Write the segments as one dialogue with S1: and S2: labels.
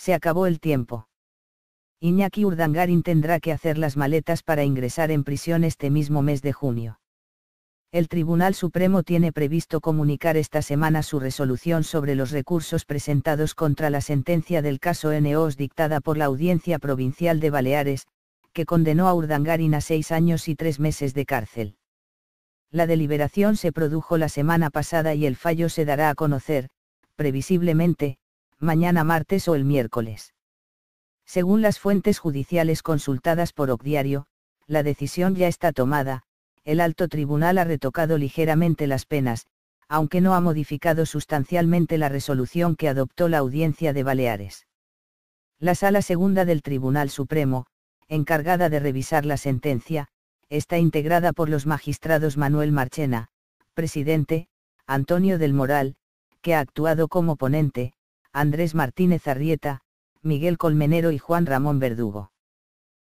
S1: Se acabó el tiempo. Iñaki Urdangarin tendrá que hacer las maletas para ingresar en prisión este mismo mes de junio. El Tribunal Supremo tiene previsto comunicar esta semana su resolución sobre los recursos presentados contra la sentencia del caso NOS dictada por la Audiencia Provincial de Baleares, que condenó a Urdangarin a seis años y tres meses de cárcel. La deliberación se produjo la semana pasada y el fallo se dará a conocer, previsiblemente, mañana martes o el miércoles. Según las fuentes judiciales consultadas por Ocdiario, la decisión ya está tomada, el alto tribunal ha retocado ligeramente las penas, aunque no ha modificado sustancialmente la resolución que adoptó la audiencia de Baleares. La sala segunda del Tribunal Supremo, encargada de revisar la sentencia, está integrada por los magistrados Manuel Marchena, presidente, Antonio del Moral, que ha actuado como ponente, Andrés Martínez Arrieta, Miguel Colmenero y Juan Ramón Verdugo.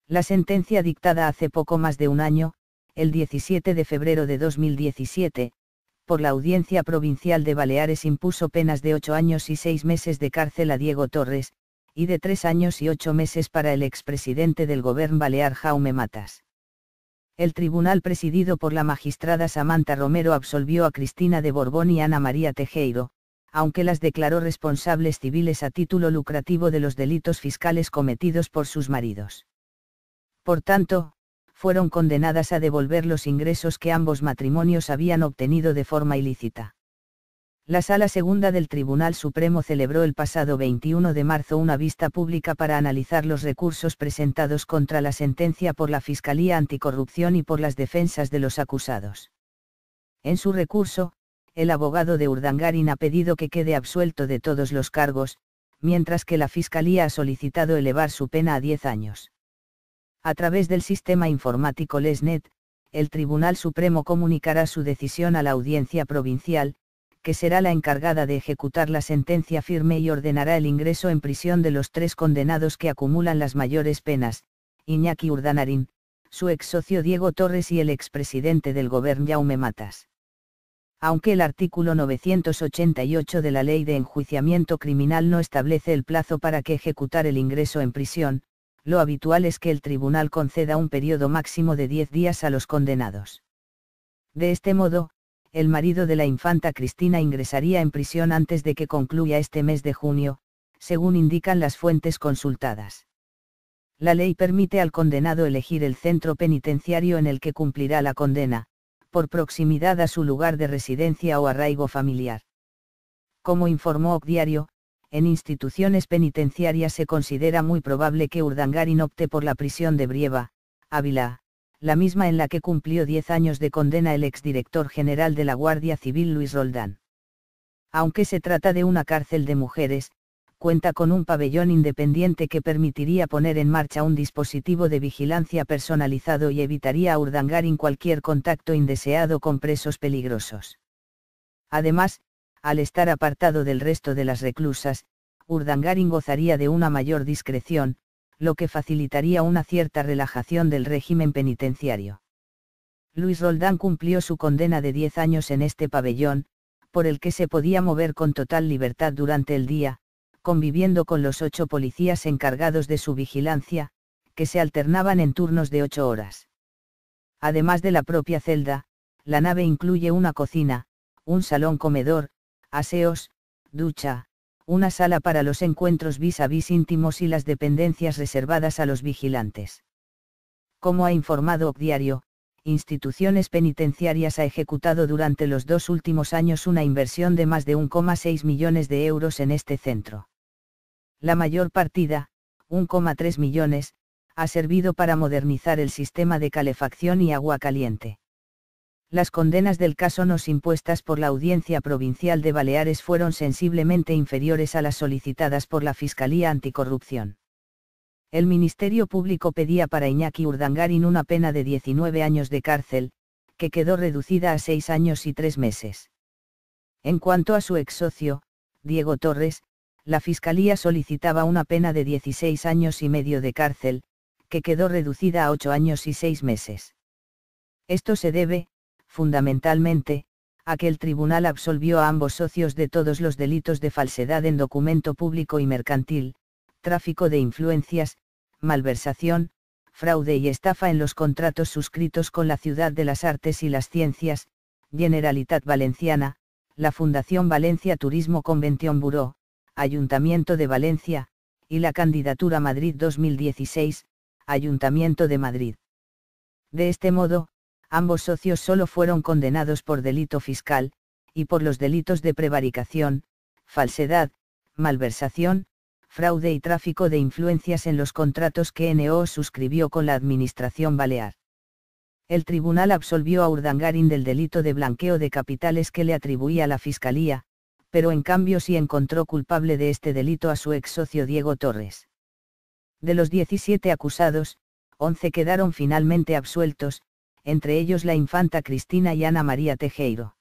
S1: La sentencia dictada hace poco más de un año, el 17 de febrero de 2017, por la Audiencia Provincial de Baleares impuso penas de ocho años y seis meses de cárcel a Diego Torres, y de tres años y ocho meses para el expresidente del Gobierno Balear Jaume Matas. El tribunal presidido por la magistrada Samantha Romero absolvió a Cristina de Borbón y Ana María Tejeiro aunque las declaró responsables civiles a título lucrativo de los delitos fiscales cometidos por sus maridos. Por tanto, fueron condenadas a devolver los ingresos que ambos matrimonios habían obtenido de forma ilícita. La Sala Segunda del Tribunal Supremo celebró el pasado 21 de marzo una vista pública para analizar los recursos presentados contra la sentencia por la Fiscalía Anticorrupción y por las defensas de los acusados. En su recurso, el abogado de Urdangarin ha pedido que quede absuelto de todos los cargos, mientras que la Fiscalía ha solicitado elevar su pena a 10 años. A través del sistema informático LESNET, el Tribunal Supremo comunicará su decisión a la Audiencia Provincial, que será la encargada de ejecutar la sentencia firme y ordenará el ingreso en prisión de los tres condenados que acumulan las mayores penas, Iñaki Urdanarín, su ex socio Diego Torres y el expresidente del gobierno Jaume Matas aunque el artículo 988 de la Ley de Enjuiciamiento Criminal no establece el plazo para que ejecutar el ingreso en prisión, lo habitual es que el tribunal conceda un periodo máximo de 10 días a los condenados. De este modo, el marido de la infanta Cristina ingresaría en prisión antes de que concluya este mes de junio, según indican las fuentes consultadas. La ley permite al condenado elegir el centro penitenciario en el que cumplirá la condena, por proximidad a su lugar de residencia o arraigo familiar. Como informó Oc Diario, en instituciones penitenciarias se considera muy probable que Urdangarin opte por la prisión de Brieva, Ávila, la misma en la que cumplió 10 años de condena el exdirector general de la Guardia Civil Luis Roldán. Aunque se trata de una cárcel de mujeres, cuenta con un pabellón independiente que permitiría poner en marcha un dispositivo de vigilancia personalizado y evitaría a Urdangarin cualquier contacto indeseado con presos peligrosos. Además, al estar apartado del resto de las reclusas, Urdangarin gozaría de una mayor discreción, lo que facilitaría una cierta relajación del régimen penitenciario. Luis Roldán cumplió su condena de 10 años en este pabellón, por el que se podía mover con total libertad durante el día, conviviendo con los ocho policías encargados de su vigilancia, que se alternaban en turnos de ocho horas. Además de la propia celda, la nave incluye una cocina, un salón comedor, aseos, ducha, una sala para los encuentros vis a vis íntimos y las dependencias reservadas a los vigilantes. Como ha informado Diario, instituciones penitenciarias ha ejecutado durante los dos últimos años una inversión de más de 1,6 millones de euros en este centro. La mayor partida, 1,3 millones, ha servido para modernizar el sistema de calefacción y agua caliente. Las condenas del caso nos impuestas por la Audiencia Provincial de Baleares fueron sensiblemente inferiores a las solicitadas por la Fiscalía Anticorrupción. El Ministerio Público pedía para Iñaki Urdangarin una pena de 19 años de cárcel, que quedó reducida a 6 años y 3 meses. En cuanto a su ex socio, Diego Torres, la Fiscalía solicitaba una pena de 16 años y medio de cárcel, que quedó reducida a 8 años y 6 meses. Esto se debe, fundamentalmente, a que el tribunal absolvió a ambos socios de todos los delitos de falsedad en documento público y mercantil, tráfico de influencias, malversación, fraude y estafa en los contratos suscritos con la Ciudad de las Artes y las Ciencias, Generalitat Valenciana, la Fundación Valencia Turismo Convención Buró, Ayuntamiento de Valencia, y la candidatura Madrid 2016, Ayuntamiento de Madrid. De este modo, ambos socios solo fueron condenados por delito fiscal, y por los delitos de prevaricación, falsedad, malversación, fraude y tráfico de influencias en los contratos que NO suscribió con la Administración Balear. El tribunal absolvió a Urdangarin del delito de blanqueo de capitales que le atribuía la Fiscalía, pero en cambio sí encontró culpable de este delito a su ex socio Diego Torres. De los 17 acusados, 11 quedaron finalmente absueltos, entre ellos la infanta Cristina y Ana María Tejeiro.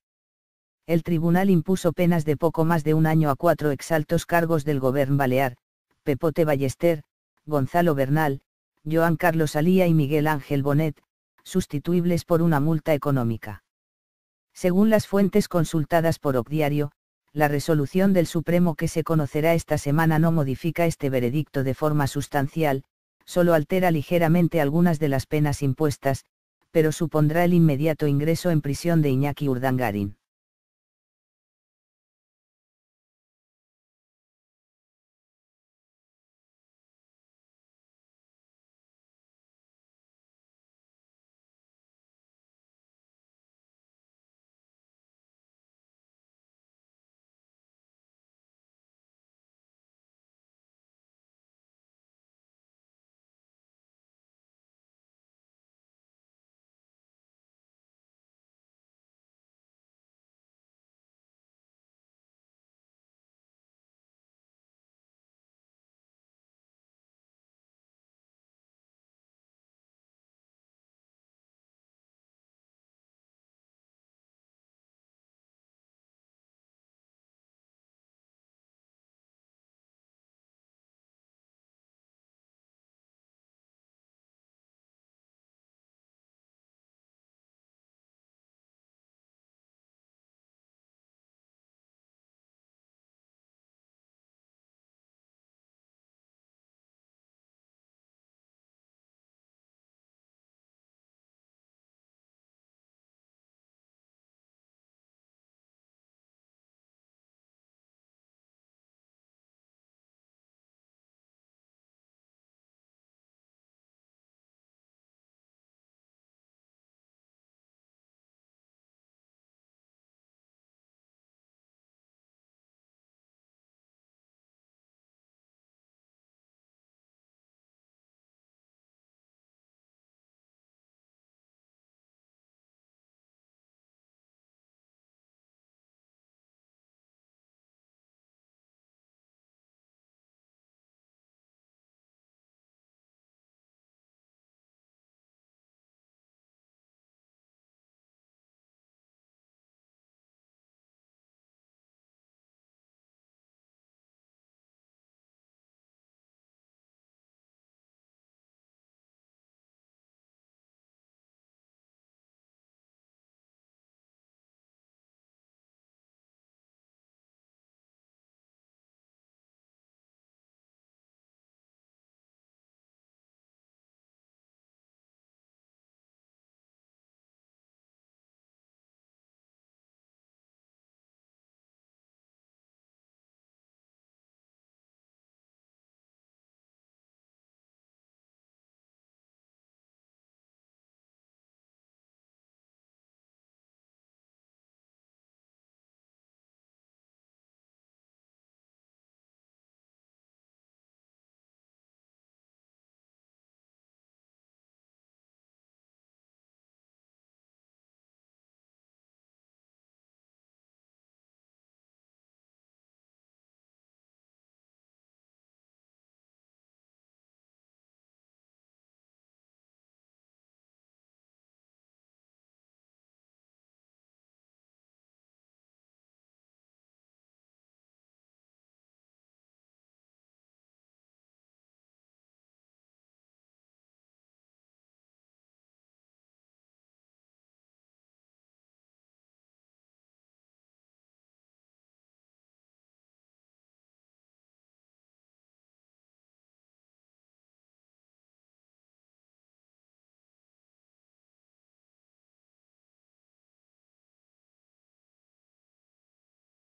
S1: El tribunal impuso penas de poco más de un año a cuatro exaltos cargos del gobierno balear, Pepote Ballester, Gonzalo Bernal, Joan Carlos Alía y Miguel Ángel Bonet, sustituibles por una multa económica. Según las fuentes consultadas por Ocdiario, la resolución del Supremo que se conocerá esta semana no modifica este veredicto de forma sustancial, solo altera ligeramente algunas de las penas impuestas, pero supondrá el inmediato ingreso en prisión de Iñaki Urdangarin.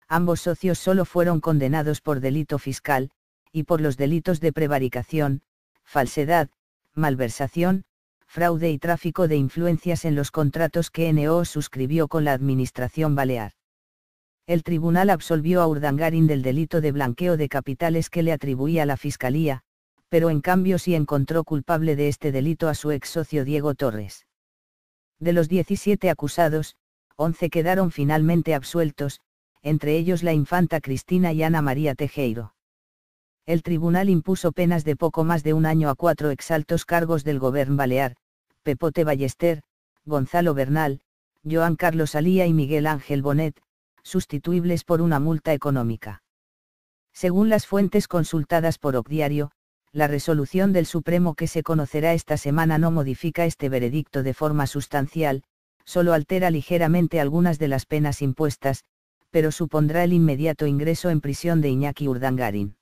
S1: ambos socios solo fueron condenados por delito fiscal, y por los delitos de prevaricación, falsedad, malversación, fraude y tráfico de influencias en los contratos que NO suscribió con la Administración Balear. El tribunal absolvió a Urdangarin del delito de blanqueo de capitales que le atribuía la Fiscalía, pero en cambio sí encontró culpable de este delito a su ex socio Diego Torres. De los 17 acusados, 11 quedaron finalmente absueltos, entre ellos la infanta Cristina y Ana María Tejeiro. el tribunal impuso penas de poco más de un año a cuatro exaltos cargos del gobierno balear, Pepote Ballester, Gonzalo Bernal, Joan Carlos Alía y Miguel Ángel Bonet, sustituibles por una multa económica. Según las fuentes consultadas por Ocdiario, la resolución del Supremo que se conocerá esta semana no modifica este veredicto de forma sustancial, solo altera ligeramente algunas de las penas impuestas, pero supondrá el inmediato ingreso en prisión de Iñaki Urdangarin.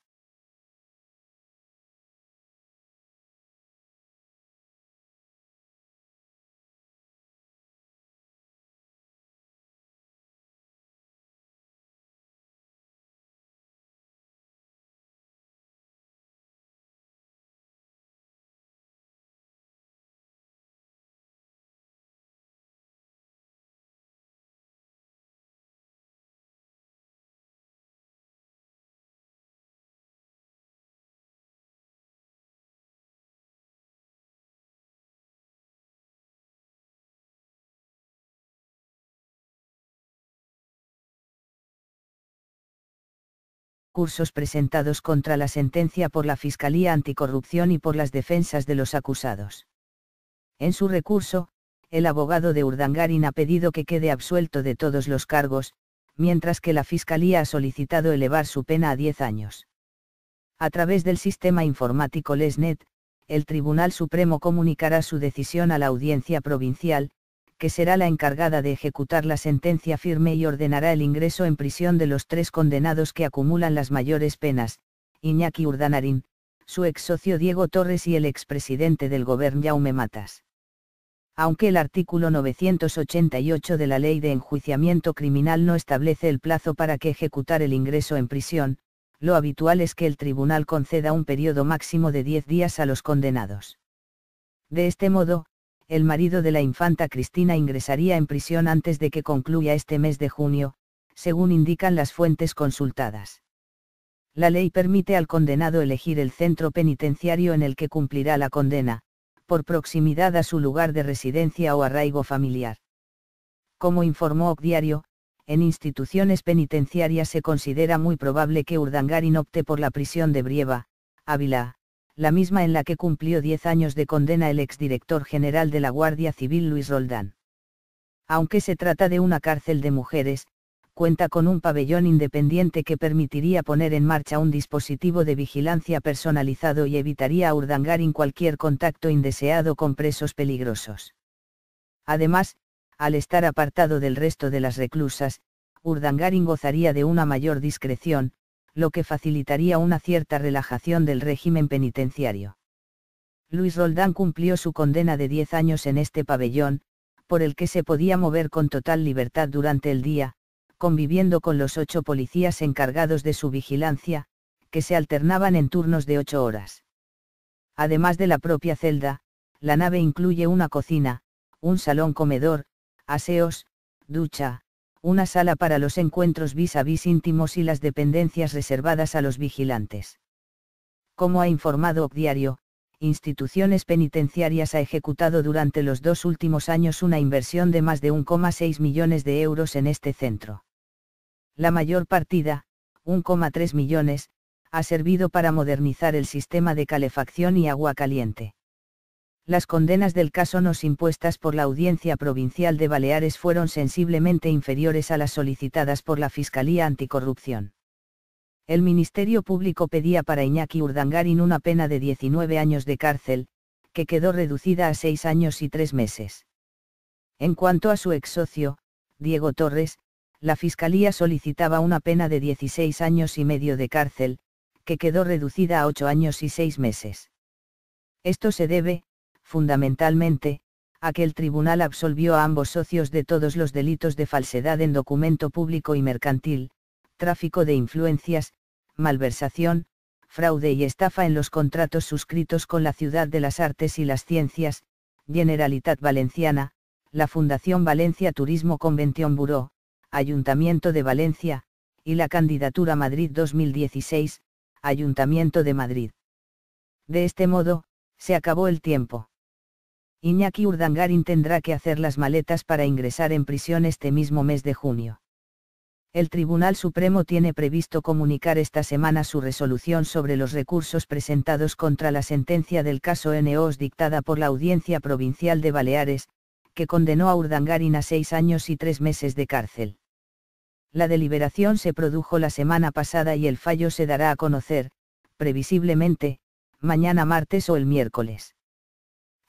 S1: cursos presentados contra la sentencia por la Fiscalía Anticorrupción y por las defensas de los acusados. En su recurso, el abogado de Urdangarin ha pedido que quede absuelto de todos los cargos, mientras que la Fiscalía ha solicitado elevar su pena a 10 años. A través del sistema informático LESNET, el Tribunal Supremo comunicará su decisión a la Audiencia Provincial, que será la encargada de ejecutar la sentencia firme y ordenará el ingreso en prisión de los tres condenados que acumulan las mayores penas, Iñaki Urdanarín, su ex socio Diego Torres y el expresidente del gobierno Yaume Matas. Aunque el artículo 988 de la Ley de Enjuiciamiento Criminal no establece el plazo para que ejecutar el ingreso en prisión, lo habitual es que el tribunal conceda un periodo máximo de 10 días a los condenados. De este modo, el marido de la infanta Cristina ingresaría en prisión antes de que concluya este mes de junio, según indican las fuentes consultadas. La ley permite al condenado elegir el centro penitenciario en el que cumplirá la condena, por proximidad a su lugar de residencia o arraigo familiar. Como informó Oc Diario, en instituciones penitenciarias se considera muy probable que Urdangarin opte por la prisión de Brieva, Ávila, la misma en la que cumplió 10 años de condena el exdirector general de la Guardia Civil Luis Roldán. Aunque se trata de una cárcel de mujeres, cuenta con un pabellón independiente que permitiría poner en marcha un dispositivo de vigilancia personalizado y evitaría a Urdangarin cualquier contacto indeseado con presos peligrosos. Además, al estar apartado del resto de las reclusas, Urdangarin gozaría de una mayor discreción, lo que facilitaría una cierta relajación del régimen penitenciario. Luis Roldán cumplió su condena de 10 años en este pabellón, por el que se podía mover con total libertad durante el día, conviviendo con los ocho policías encargados de su vigilancia, que se alternaban en turnos de ocho horas. Además de la propia celda, la nave incluye una cocina, un salón comedor, aseos, ducha, una sala para los encuentros vis a vis íntimos y las dependencias reservadas a los vigilantes. Como ha informado Ocdiario, Diario, instituciones penitenciarias ha ejecutado durante los dos últimos años una inversión de más de 1,6 millones de euros en este centro. La mayor partida, 1,3 millones, ha servido para modernizar el sistema de calefacción y agua caliente las condenas del caso nos impuestas por la Audiencia Provincial de Baleares fueron sensiblemente inferiores a las solicitadas por la Fiscalía Anticorrupción. El Ministerio Público pedía para Iñaki Urdangarin una pena de 19 años de cárcel, que quedó reducida a 6 años y 3 meses. En cuanto a su ex socio, Diego Torres, la Fiscalía solicitaba una pena de 16 años y medio de cárcel, que quedó reducida a 8 años y 6 meses. Esto se debe, Fundamentalmente, aquel tribunal absolvió a ambos socios de todos los delitos de falsedad en documento público y mercantil, tráfico de influencias, malversación, fraude y estafa en los contratos suscritos con la Ciudad de las Artes y las Ciencias, Generalitat Valenciana, la Fundación Valencia Turismo Convención Buró, Ayuntamiento de Valencia, y la candidatura Madrid 2016, Ayuntamiento de Madrid. De este modo, se acabó el tiempo. Iñaki Urdangarin tendrá que hacer las maletas para ingresar en prisión este mismo mes de junio. El Tribunal Supremo tiene previsto comunicar esta semana su resolución sobre los recursos presentados contra la sentencia del caso NOS dictada por la Audiencia Provincial de Baleares, que condenó a Urdangarin a seis años y tres meses de cárcel. La deliberación se produjo la semana pasada y el fallo se dará a conocer, previsiblemente, mañana martes o el miércoles.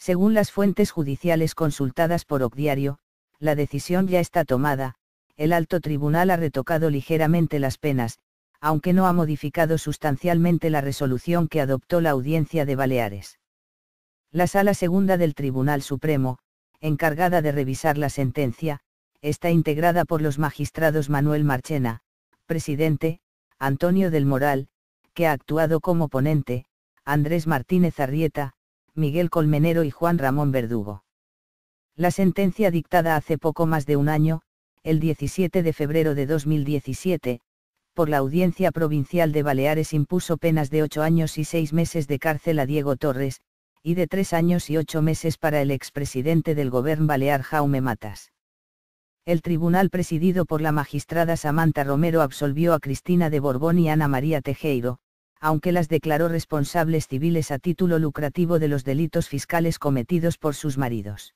S1: Según las fuentes judiciales consultadas por Ocdiario, la decisión ya está tomada, el alto tribunal ha retocado ligeramente las penas, aunque no ha modificado sustancialmente la resolución que adoptó la audiencia de Baleares. La sala segunda del Tribunal Supremo, encargada de revisar la sentencia, está integrada por los magistrados Manuel Marchena, presidente, Antonio del Moral, que ha actuado como ponente, Andrés Martínez Arrieta, Miguel Colmenero y Juan Ramón Verdugo. La sentencia dictada hace poco más de un año, el 17 de febrero de 2017, por la Audiencia Provincial de Baleares impuso penas de ocho años y seis meses de cárcel a Diego Torres, y de tres años y ocho meses para el expresidente del Gobierno Balear Jaume Matas. El tribunal presidido por la magistrada Samantha Romero absolvió a Cristina de Borbón y Ana María Tejeiro aunque las declaró responsables civiles a título lucrativo de los delitos fiscales cometidos por sus maridos.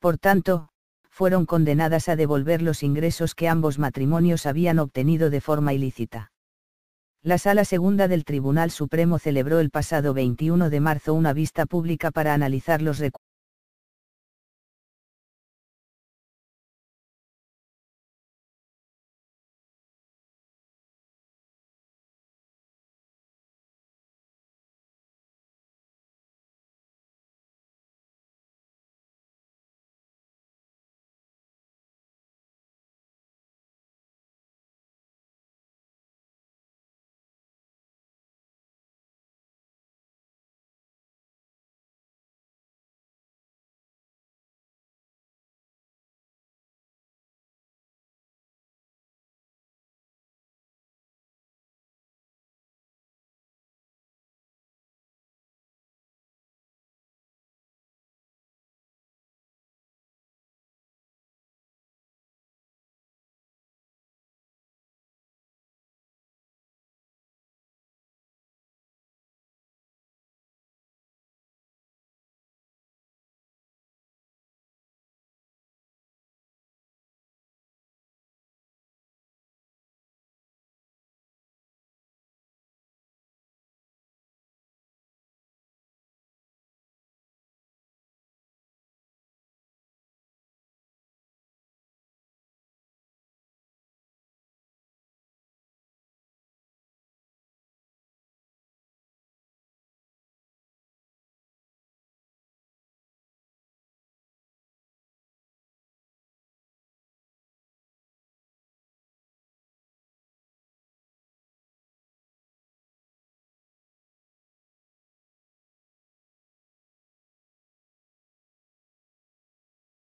S1: Por tanto, fueron condenadas a devolver los ingresos que ambos matrimonios habían obtenido de forma ilícita. La Sala Segunda del Tribunal Supremo celebró el pasado 21 de marzo una vista pública para analizar los recursos